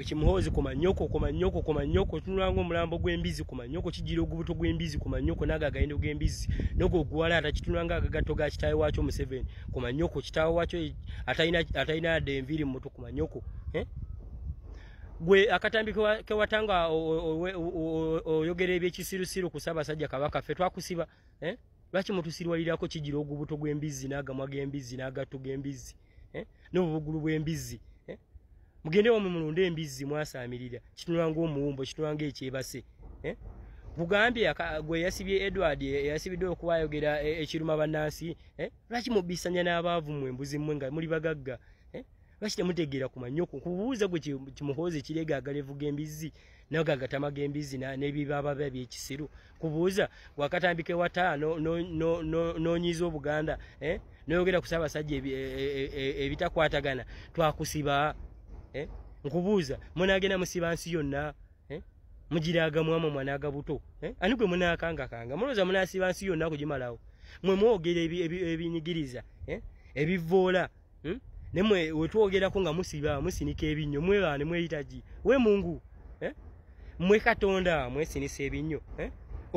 ekimuhoozi ku manyoko ku manyoko ku manyoko otunulanga omulambo gw'embizi ku manyoko kijira ogubuto gw'embizi ku manyoko naago agaendo g'embizi nogwo oguwala atakitunulanga agagatto ga kitaawe waakyo museveni ku manyoko kitaawe waakyo atalina adde enviiri mmuto ku manyoko gwe akatambi kewatanga oyogera ebyekisirusiru ku ssaabasajja kabaka ffe twakusiba lwaki mutusirwalirako kijira ogubuto gw'embizi naagamwa g'embizi naagatto g'embizi n'obubugulu bw'embizi mugende wamwe mulonde embizzi mwasamirira kitunula ngaomuwumbo kitunula ngaekyebase eh? bugambye gwe yasibye edward yasibiddwe okuba ayogera eh, ekiruma bannansi eh? lwaki mubisanya n'abaavu mmwe embuzi mmwe nga muli bagagga lwaki temutegeera kumanyoko kubuuza gwe kimuhoozi ekireega agalevuga embizzi nagagatama gembizzi nebibababa byekisiru kubuuza gwakatambika ewataano noonyiza obuganda noyogera kusaabasajja e, e, e, ebitakwatagana twakusiba Eh? nkubuuza munaagenda musiba nsi yonna eh? mugiraaga mwama mwanaaga buto eh? ani gwe munaakangakanga mulooza munaasiba nsi yonna kugimalawo mwe mwogera ebinyigiriza ebivoola hmm? nemwe wetwogerako nga musiba musinika ebinyo mwebaane mweyitaki we mungu mwe katonda mwesinisa ebinyo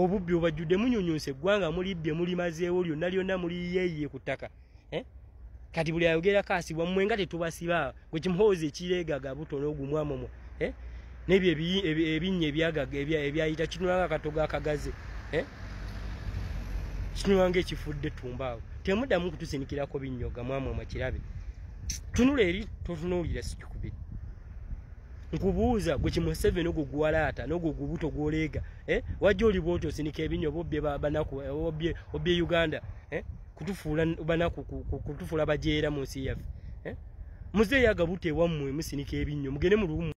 obubbi obajjudde munyunyunsa eggwanga mulibbye mulimazeewo lyonna lyonna muliyeeye ku ttaka kati buli ayogera kasibwa mmwe nga tetubasiba gwe kimuhoozi ekiregaga butono ogumwamomwa eh? nebyo ebinnya ebyagaga ebyayita kinulanga katoga akagaze eh? kinulanga ekifudde tumbaawo temuddamu kutusinikirako binyoga mwamomwa kirabe tunula eri totunuulira sikikubiri nkubuuza gwe kimuseve nogwo gwalaata nogwo gubuto gwoleega eh? wajja olibwoti osinika ebinyo obobbye banaku obbye uganda kutufuula bajeera mu nsi yaffe eh? muzeeyagabuta ewammwe musinika ebinnyo mugende mu luwumu